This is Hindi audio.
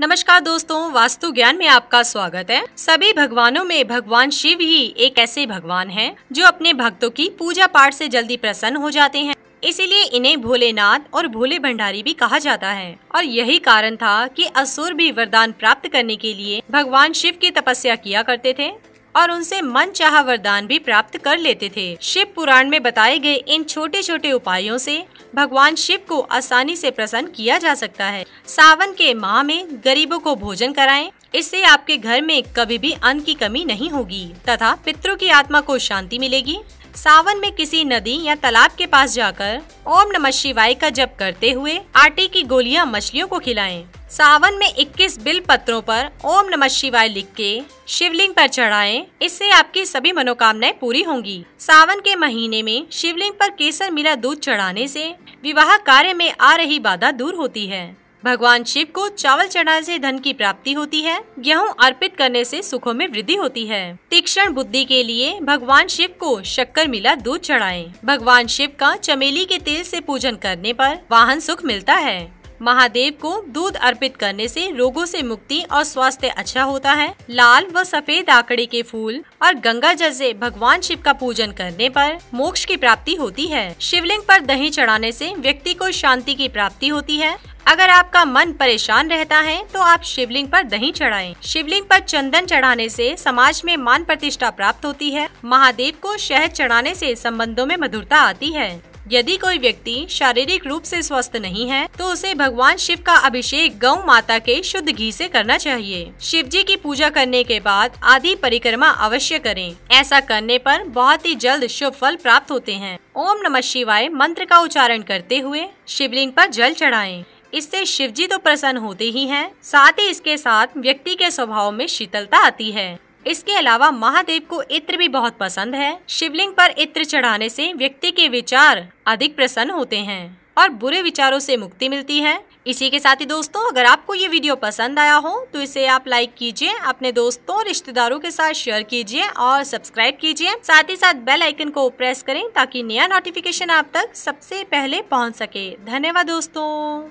नमस्कार दोस्तों वास्तु ज्ञान में आपका स्वागत है सभी भगवानों में भगवान शिव ही एक ऐसे भगवान हैं जो अपने भक्तों की पूजा पाठ से जल्दी प्रसन्न हो जाते हैं इसीलिए इन्हें भोलेनाथ और भोले भंडारी भी कहा जाता है और यही कारण था कि असुर भी वरदान प्राप्त करने के लिए भगवान शिव की तपस्या किया करते थे और उनसे मन चाह वरदान भी प्राप्त कर लेते थे शिव पुराण में बताए गए इन छोटे छोटे उपायों से भगवान शिव को आसानी से प्रसन्न किया जा सकता है सावन के माह में गरीबों को भोजन कराएं इससे आपके घर में कभी भी अन्न की कमी नहीं होगी तथा पितरों की आत्मा को शांति मिलेगी सावन में किसी नदी या तालाब के पास जाकर ओम नमः शिवाय का जप करते हुए आटे की गोलियां मछलियों को खिलाएं। सावन में 21 बिल पत्रों पर ओम नमः शिवाय लिख के शिवलिंग पर चढ़ाएं इससे आपकी सभी मनोकामनाएं पूरी होंगी सावन के महीने में शिवलिंग पर केसर मिला दूध चढ़ाने से विवाह कार्य में आ रही बाधा दूर होती है भगवान शिव को चावल चढ़ाने से धन की प्राप्ति होती है गेहूँ अर्पित करने से सुखों में वृद्धि होती है तीक्ष्ण बुद्धि के लिए भगवान शिव को शक्कर मिला दूध चढ़ाएं। भगवान शिव का चमेली के तेल से पूजन करने पर वाहन सुख मिलता है महादेव को दूध अर्पित करने से रोगों से मुक्ति और स्वास्थ्य अच्छा होता है लाल व सफेद आकड़ी के फूल और गंगा जल से भगवान शिव का पूजन करने पर मोक्ष की प्राप्ति होती है शिवलिंग पर दही चढ़ाने से व्यक्ति को शांति की प्राप्ति होती है अगर आपका मन परेशान रहता है तो आप शिवलिंग पर दही चढ़ाएं। शिवलिंग पर चंदन चढ़ाने से समाज में मान प्रतिष्ठा प्राप्त होती है महादेव को शहद चढ़ाने से संबंधों में मधुरता आती है यदि कोई व्यक्ति शारीरिक रूप से स्वस्थ नहीं है तो उसे भगवान शिव का अभिषेक गौ माता के शुद्ध घी से करना चाहिए शिव जी की पूजा करने के बाद आधी परिक्रमा अवश्य करें ऐसा करने पर बहुत ही जल्द शुभ फल प्राप्त होते हैं ओम नमः शिवाय मंत्र का उच्चारण करते हुए शिवलिंग पर जल चढ़ाएं। इससे शिव जी तो प्रसन्न होते ही हैं, साथ ही इसके साथ व्यक्ति के स्वभाव में शीतलता आती है इसके अलावा महादेव को इत्र भी बहुत पसंद है शिवलिंग पर इत्र चढ़ाने से व्यक्ति के विचार अधिक प्रसन्न होते हैं और बुरे विचारों से मुक्ति मिलती है इसी के साथ ही दोस्तों अगर आपको ये वीडियो पसंद आया हो तो इसे आप लाइक कीजिए अपने दोस्तों रिश्तेदारों के साथ शेयर कीजिए और सब्सक्राइब कीजिए साथ ही साथ बेल आइकन को प्रेस करें ताकि नया नोटिफिकेशन आप तक सबसे पहले पहुंच सके धन्यवाद दोस्तों